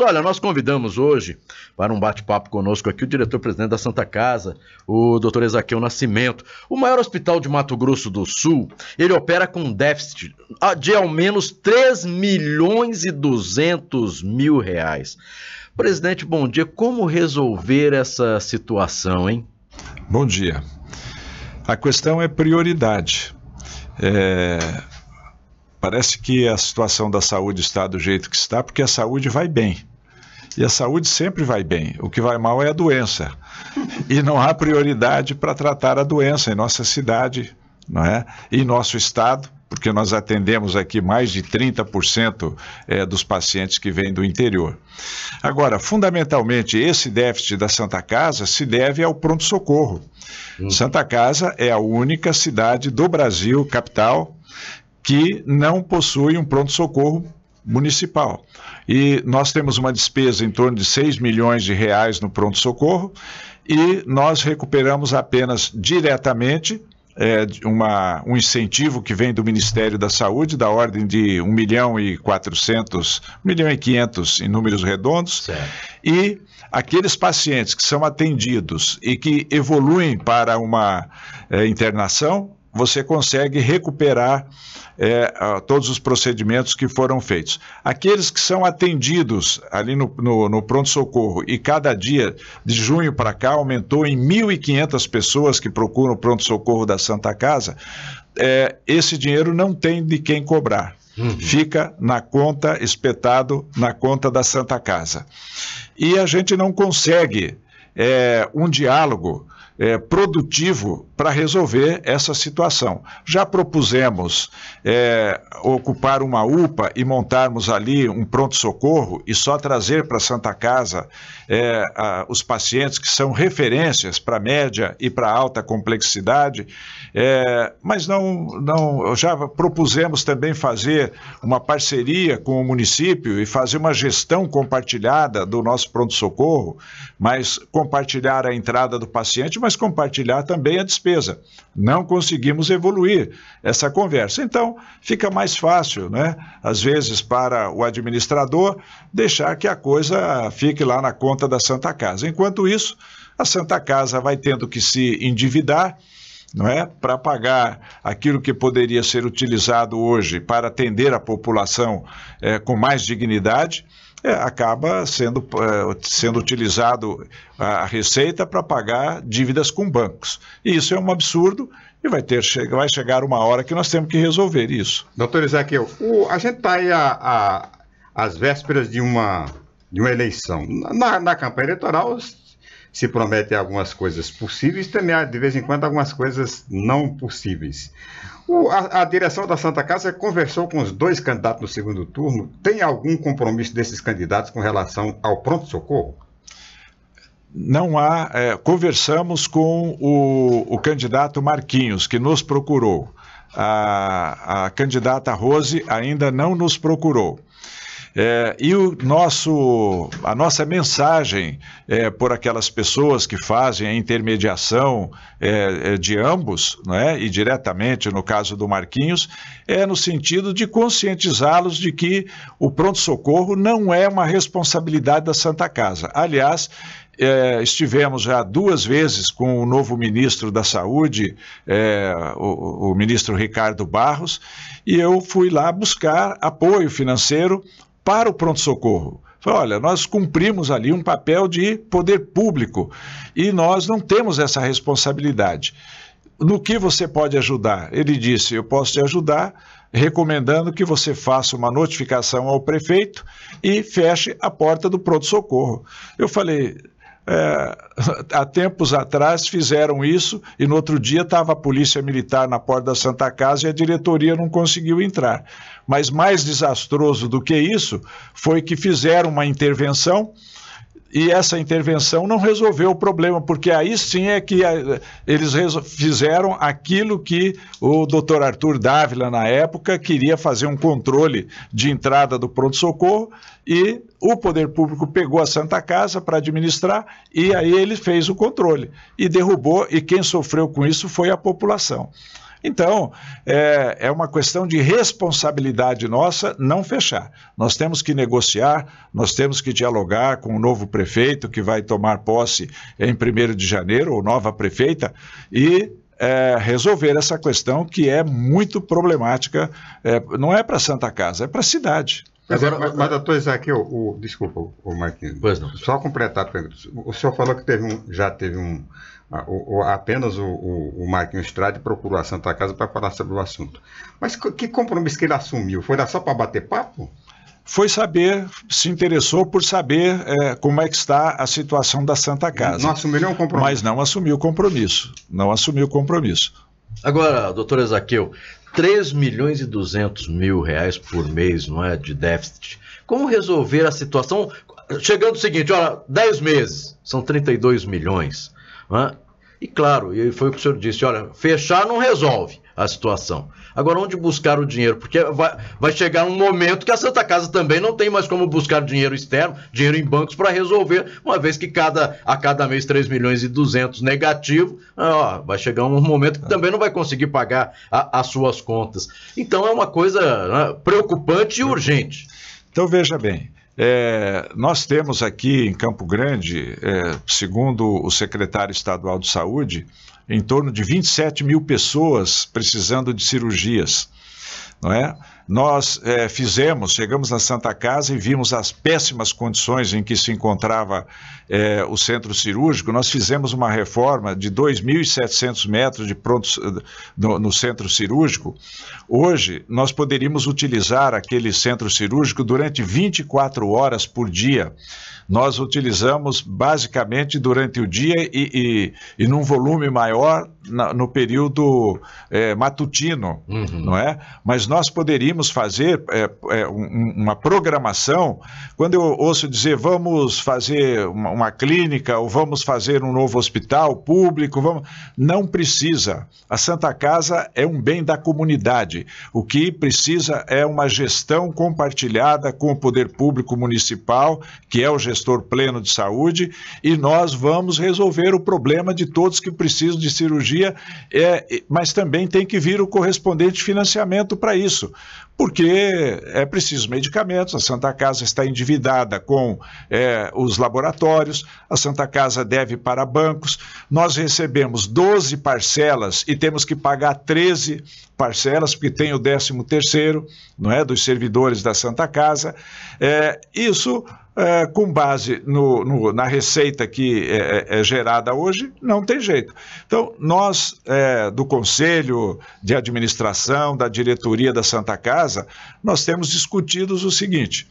Olha, nós convidamos hoje para um bate-papo conosco aqui o diretor-presidente da Santa Casa, o Dr. Ezaquiel Nascimento. O maior hospital de Mato Grosso do Sul, ele opera com déficit ah, de ao menos 3 milhões e 200 mil reais. Presidente, bom dia. Como resolver essa situação, hein? Bom dia. A questão é prioridade. É, Parece que a situação da saúde está do jeito que está, porque a saúde vai bem. E a saúde sempre vai bem. O que vai mal é a doença. E não há prioridade para tratar a doença em nossa cidade, não é? Em nosso estado, porque nós atendemos aqui mais de 30% é, dos pacientes que vêm do interior. Agora, fundamentalmente, esse déficit da Santa Casa se deve ao pronto-socorro. Hum. Santa Casa é a única cidade do Brasil, capital, que não possui um pronto-socorro municipal. E nós temos uma despesa em torno de 6 milhões de reais no pronto-socorro e nós recuperamos apenas diretamente é, uma, um incentivo que vem do Ministério da Saúde, da ordem de 1 milhão e 400, 1 milhão e 500 em números redondos. Certo. E aqueles pacientes que são atendidos e que evoluem para uma é, internação, você consegue recuperar é, todos os procedimentos que foram feitos. Aqueles que são atendidos ali no, no, no pronto-socorro, e cada dia, de junho para cá, aumentou em 1.500 pessoas que procuram o pronto-socorro da Santa Casa, é, esse dinheiro não tem de quem cobrar. Uhum. Fica na conta, espetado na conta da Santa Casa. E a gente não consegue é, um diálogo é, produtivo para resolver essa situação. Já propusemos é, ocupar uma UPA e montarmos ali um pronto-socorro e só trazer para Santa Casa é, a, os pacientes que são referências para média e para alta complexidade. É, mas não, não, já propusemos também fazer uma parceria com o município e fazer uma gestão compartilhada do nosso pronto-socorro, mas compartilhar a entrada do paciente, mas compartilhar também a despesa. Não conseguimos evoluir essa conversa. Então, fica mais fácil, né? Às vezes, para o administrador, deixar que a coisa fique lá na conta da Santa Casa. Enquanto isso, a Santa Casa vai tendo que se endividar não é? Para pagar aquilo que poderia ser utilizado hoje para atender a população é, com mais dignidade, é, acaba sendo, é, sendo utilizado a receita para pagar dívidas com bancos. E isso é um absurdo e vai, ter, vai chegar uma hora que nós temos que resolver isso. Doutor Ezequiel, o, a gente está aí a, às vésperas de uma, de uma eleição. Na, na campanha eleitoral, se prometem algumas coisas possíveis, também há, de vez em quando, algumas coisas não possíveis. O, a, a, direção da Santa Casa conversou com os dois candidatos no segundo turno. Tem algum compromisso desses candidatos com relação ao pronto-socorro? Não há. É, conversamos com o, o candidato Marquinhos, que nos procurou. A, a, candidata Rose ainda não nos procurou. É, e o nosso, a nossa mensagem é, por aquelas pessoas que fazem a intermediação é, é de ambos, né, e diretamente no caso do Marquinhos, é no sentido de conscientizá-los de que o pronto-socorro não é uma responsabilidade da Santa Casa. Aliás, é, estivemos já duas vezes com o novo ministro da Saúde, é, o, o, ministro Ricardo Barros, e eu fui lá buscar apoio financeiro para o pronto-socorro. Olha, nós cumprimos ali um papel de poder público e nós não temos essa responsabilidade. No que você pode ajudar? Ele disse: Eu posso te ajudar recomendando que você faça uma notificação ao prefeito e feche a porta do pronto-socorro. Eu falei, é, há tempos atrás fizeram isso e no outro dia estava a polícia militar na porta da Santa Casa e a diretoria não conseguiu entrar. Mas mais desastroso do que isso foi que fizeram uma intervenção e essa intervenção não resolveu o problema, porque aí sim é que eh, eles fizeram aquilo que o doutor Arthur Dávila, na época, queria fazer um controle de entrada do pronto-socorro e o poder público pegou a Santa Casa para administrar e aí ele fez o controle e derrubou, e quem sofreu com isso foi a população. Então, é, é, uma questão de responsabilidade nossa não fechar. Nós temos que negociar, nós temos que dialogar com o novo prefeito que vai tomar posse em 1 de janeiro, ou nova prefeita, e é, resolver essa questão que é muito problemática. É, não é para Santa Casa, é para a cidade. Mas, é, Agora, mas, mas doutor Isaac, o, desculpa, o Marquinhos. Pois não. Só completar, o senhor falou que teve um, já teve um. A, o, apenas o, o, o Marquinhos Estrade procurou a Santa Casa para falar sobre o assunto. Mas que compromisso que ele assumiu? Foi lá só para bater papo? Foi saber, se interessou por saber é, como é que está a situação da Santa Casa. Não assumiu nenhum compromisso. Mas não assumiu compromisso. Não assumiu compromisso. Agora, doutor Ezaqueu, 3 milhões e 200 mil reais por mês, não é? De déficit. Como resolver a situação? Chegando o seguinte, olha, 10 meses, são 32 milhões. É? E claro, e foi o que o senhor disse: olha, fechar não resolve a situação. Agora, onde buscar o dinheiro? Porque vai, vai chegar um momento que a Santa Casa também não tem mais como buscar dinheiro externo, dinheiro em bancos para resolver, uma vez que cada, a cada mês 3 milhões e 200 negativo, ah, ó, vai chegar um momento que também não vai conseguir pagar a, as suas contas. Então, é uma coisa né, preocupante e urgente. Então, veja bem. É, nós temos aqui em Campo Grande, é, segundo o secretário estadual de saúde, em torno de 27 mil pessoas precisando de cirurgias. Não é? nós é, fizemos, chegamos na Santa Casa e vimos as péssimas condições em que se encontrava é, o centro cirúrgico. Nós fizemos uma reforma de 2.700 metros de prontos, no, no, centro cirúrgico. Hoje, nós poderíamos utilizar aquele centro cirúrgico durante 24 horas por dia. Nós utilizamos basicamente durante o dia e, e, e num volume maior na, no período é, matutino, uhum. não é? Mas nós poderíamos deveríamos fazer é, é, uma programação. Quando eu ouço dizer vamos fazer uma, uma, clínica ou vamos fazer um novo hospital público, vamos... não precisa. A Santa Casa é um bem da comunidade. O que precisa é uma gestão compartilhada com o poder público municipal, que é o gestor pleno de saúde, e nós vamos resolver o problema de todos que precisam de cirurgia, é, mas também tem que vir o correspondente financiamento para isso porque é preciso medicamentos, a Santa Casa está endividada com é, os laboratórios, a Santa Casa deve para bancos nós recebemos 12 parcelas e temos que pagar 13 parcelas, porque tem o 13 terceiro, não é, dos servidores da Santa Casa. É, isso, é, com base no, no, na receita que é, é, é gerada hoje, não tem jeito. Então, nós é, do Conselho de Administração, da diretoria da Santa Casa, nós temos discutido o seguinte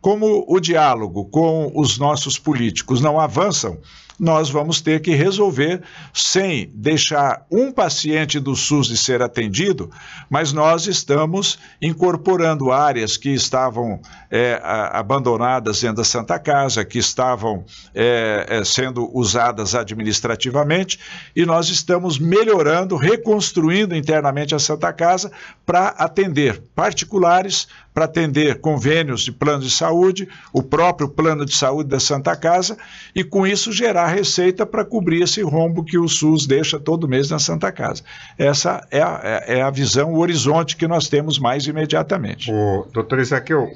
como o diálogo com os nossos políticos não avançam, nós vamos ter que resolver sem deixar um paciente do SUS de ser atendido, mas nós estamos incorporando áreas que estavam é, abandonadas dentro da Santa Casa, que estavam é, sendo usadas administrativamente, e nós estamos melhorando, reconstruindo internamente a Santa Casa para atender particulares, para atender convênios de plano de saúde, o próprio plano de saúde da Santa Casa, e com isso gerar receita para cobrir esse rombo que o SUS deixa todo mês na Santa Casa. Essa é a, é, é a visão, o horizonte que nós temos mais imediatamente. O, doutor Isaqueu,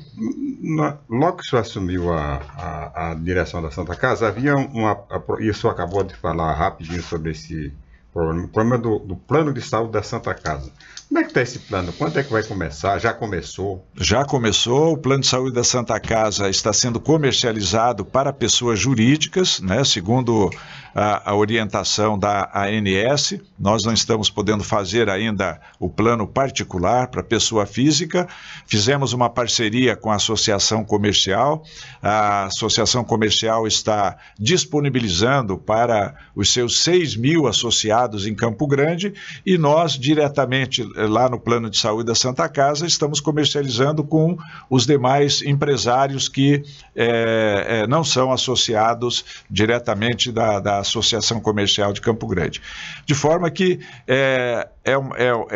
logo que o senhor assumiu a, a, a direção da Santa Casa, havia uma. E o senhor acabou de falar rapidinho sobre esse problema. O problema do, do plano de saúde da Santa Casa. Como é que está esse plano? Quando é que vai começar? Já começou? Já começou. O plano de saúde da Santa Casa está sendo comercializado para pessoas jurídicas, né? segundo a, a orientação da ANS. Nós não estamos podendo fazer ainda o plano particular para pessoa física. Fizemos uma parceria com a Associação Comercial. A Associação Comercial está disponibilizando para os seus 6 mil associados instalados em Campo Grande e nós, diretamente eh, lá no plano de saúde da Santa Casa, estamos comercializando com os demais empresários que é, é, não são associados diretamente da, da, Associação Comercial de Campo Grande. De forma que é, é,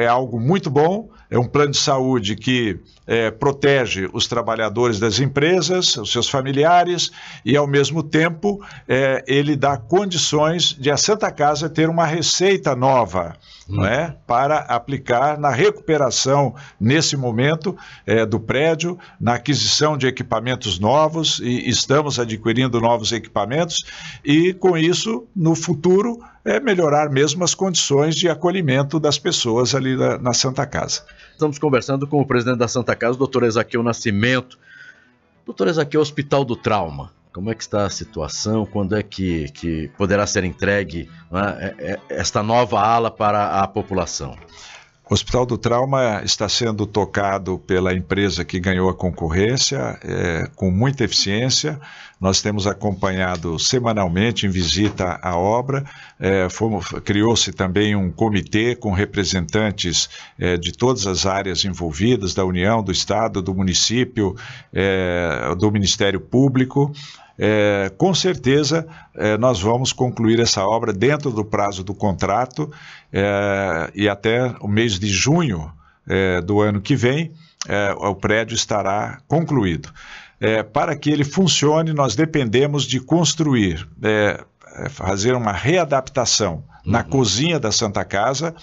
é algo muito bom é um plano de saúde que é, protege os trabalhadores das empresas, os seus familiares, e ao mesmo tempo é, ele dá condições de a Santa Casa ter uma receita receita nova é? hum. né, para aplicar na recuperação, nesse momento, é, do prédio, na aquisição de equipamentos novos, e estamos adquirindo novos equipamentos, e com isso, no futuro, é melhorar mesmo as condições de acolhimento das pessoas ali na, na Santa Casa. Estamos conversando com o presidente da Santa Casa, o doutor Ezaquiel Nascimento. Doutor Ezaquiel, Hospital do Trauma como é que está a situação? Quando é que, que poderá ser entregue né, esta nova ala para a população? O Hospital do Trauma está sendo tocado pela empresa que ganhou a concorrência é, com muita eficiência. Nós temos acompanhado semanalmente em visita a obra. É, Criou-se também um comitê com representantes é, de todas as áreas envolvidas, da União, do Estado, do município, é, do Ministério Público é, com certeza é, nós vamos concluir essa obra dentro do prazo do contrato é, e até o mês de junho é, do ano que vem é, o prédio estará concluído. É, para que ele funcione, nós dependemos de construir, fazer uma readaptação na uhum. cozinha da Santa Casa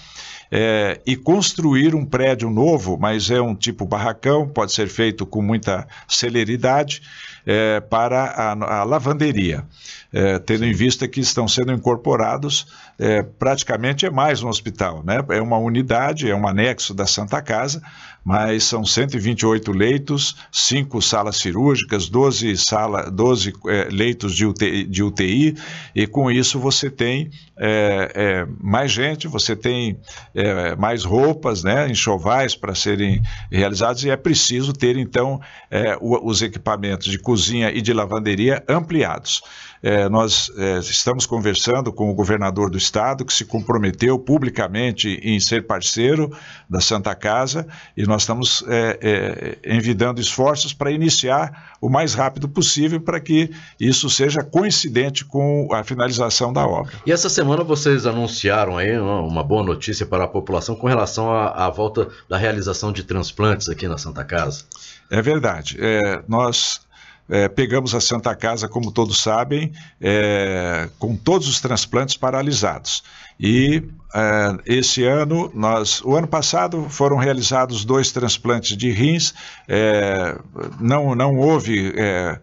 é, e construir um prédio novo, mas é um tipo barracão, pode ser feito com muita celeridade é, para a, a lavanderia, é, tendo em vista que estão sendo incorporados é, praticamente é mais um hospital, né? É uma unidade, é um anexo da Santa Casa, mas são 128 leitos, 5 salas cirúrgicas, 12, sala, 12 é, leitos de UTI, de UTI, e com isso você tem é, é, mais gente, você tem é, mais roupas, né, enxovais para serem realizados e é preciso ter então é, o, os equipamentos de cozinha e de lavanderia ampliados. É, nós é, estamos conversando com o governador do estado que se comprometeu publicamente em ser parceiro da Santa Casa e nós estamos é, envidando esforços para iniciar o mais rápido possível para que isso seja coincidente com a finalização da obra. E essa semana você vocês anunciaram aí uma boa notícia para a população com relação à, à volta da realização de transplantes aqui na Santa Casa. É verdade. É, nós é, pegamos a Santa Casa, como todos sabem, é, com todos os transplantes paralisados. E é, esse ano, nós, o ano passado foram realizados dois transplantes de rins, é, não, não houve é,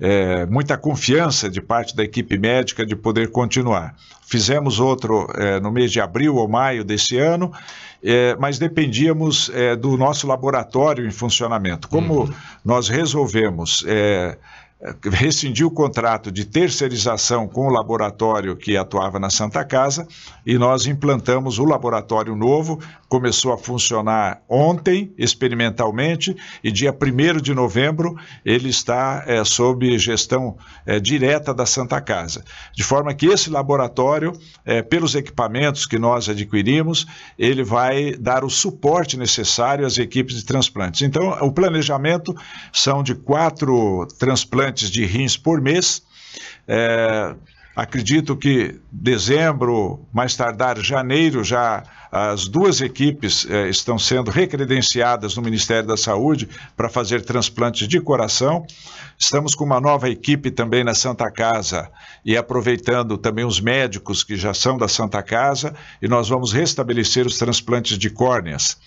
é, muita confiança de parte da equipe médica de poder continuar. Fizemos outro é, no mês de abril ou maio desse ano, é, mas dependíamos é, do nosso laboratório em funcionamento. Como uhum. nós resolvemos é, rescindir o contrato de terceirização com o laboratório que atuava na Santa Casa e nós implantamos o laboratório novo começou a funcionar ontem, experimentalmente, e dia 1 de novembro ele está é, sob gestão é, direta da Santa Casa. De forma que esse laboratório, é, pelos equipamentos que nós adquirimos, ele vai dar o suporte necessário às equipes de transplantes. Então, o planejamento são de quatro transplantes de rins por mês. É, acredito que dezembro, mais tardar janeiro, já as duas equipes eh, estão sendo recredenciadas no Ministério da Saúde para fazer transplantes de coração. Estamos com uma nova equipe também na Santa Casa e aproveitando também os médicos que já são da Santa Casa e nós vamos restabelecer os transplantes de córneas.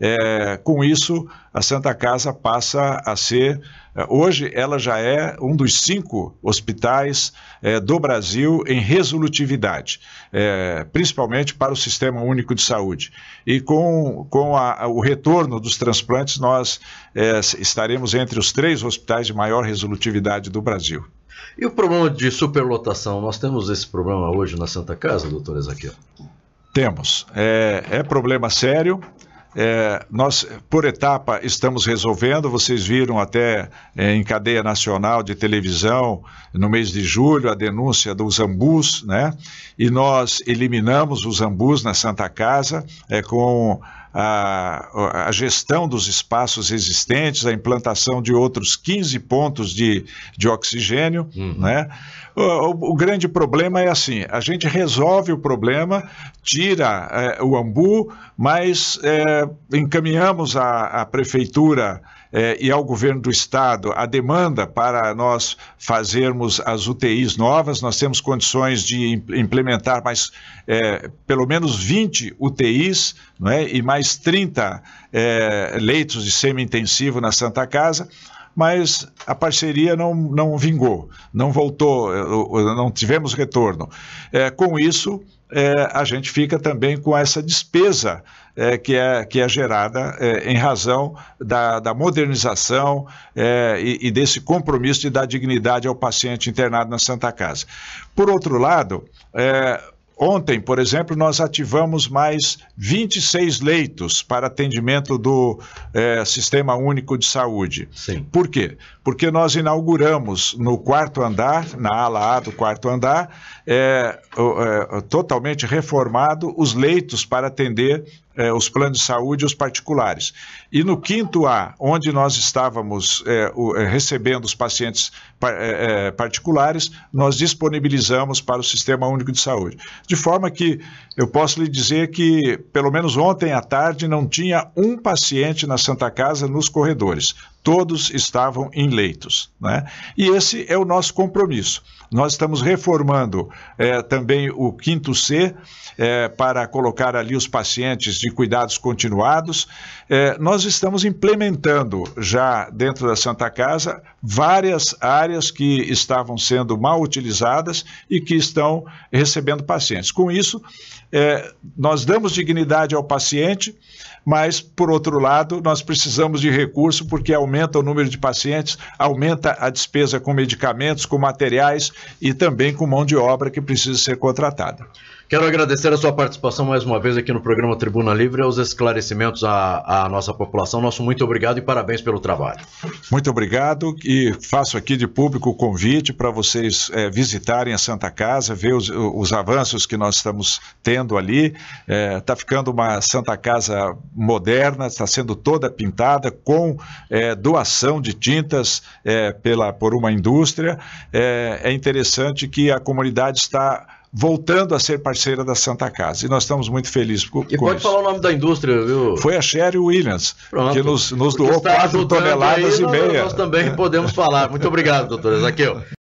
É, com isso, a Santa Casa passa a ser. Eh, hoje, ela já é um dos cinco hospitais é, do Brasil em resolutividade, é, principalmente para o Sistema Único de saúde. E com, com a, o retorno dos transplantes, nós é, estaremos entre os três hospitais de maior resolutividade do Brasil. E o problema de superlotação? Nós temos esse problema hoje na Santa Casa, doutor Ezaquiel? Temos. É, é problema sério. É, nós, por etapa, estamos resolvendo. Vocês viram até é, em cadeia nacional de televisão, no mês de julho, a denúncia dos ambus, né? E nós eliminamos os ambus na Santa Casa é, com a, a gestão dos espaços existentes, a implantação de outros 15 pontos de, de oxigênio. Uhum. Né? O, o, grande problema é assim: a gente resolve o problema, tira é, o ambu, mas é, encaminhamos a, a prefeitura. É, e ao governo do estado a demanda para nós fazermos as UTIs novas. Nós temos condições de implementar mais é, pelo menos 20 UTIs não é? e mais 30 é, leitos de semi-intensivo na Santa Casa mas a parceria não, não vingou, não voltou, não tivemos retorno. É, com isso, é, a gente fica também com essa despesa é, que, é, que é gerada é, em razão da, da modernização é, e, e, desse compromisso de dar dignidade ao paciente internado na Santa Casa. Por outro lado, é, Ontem, por exemplo, nós ativamos mais 26 leitos para atendimento do eh, Sistema Único de Saúde. Sim. Por quê? Porque nós inauguramos no quarto andar, na ala A do quarto andar, eh, eh, totalmente reformado, os leitos para atender é, os planos de saúde e os particulares. E no quinto A, onde nós estávamos é, o, é, recebendo os pacientes particulares, nós disponibilizamos para o Sistema Único de Saúde. De forma que eu posso lhe dizer que, pelo menos ontem à tarde, não tinha um paciente na Santa Casa nos corredores todos estavam em leitos. Né? E esse é o nosso compromisso. Nós estamos reformando é, também o quinto C é, para colocar ali os pacientes de cuidados continuados. É, nós estamos implementando já dentro da Santa Casa várias áreas que estavam sendo mal utilizadas e que estão recebendo pacientes. Com isso, é, nós damos dignidade ao paciente, mas, por outro lado, nós precisamos de recurso porque aumenta o número de pacientes, aumenta a despesa com medicamentos, com materiais e também com mão de obra que precisa ser contratada. Quero agradecer a sua participação mais uma vez aqui no programa Tribuna Livre e esclarecimentos à, à, nossa população. Nosso muito obrigado e parabéns pelo trabalho. Muito obrigado e faço aqui de público o convite para vocês é, visitarem a Santa Casa, ver os, os, avanços que nós estamos tendo ali. Está é, tá ficando uma Santa Casa moderna, está sendo toda pintada com é, doação de tintas é, pela, por uma indústria. É, é interessante que a comunidade está voltando a ser parceira da Santa Casa. E nós estamos muito felizes com, e pode falar o nome da indústria, viu? Foi a Sherry Williams, Pronto. que nos, nos doou quatro toneladas aí, e meia. Nós também podemos falar. Muito obrigado, doutor Zaqueu.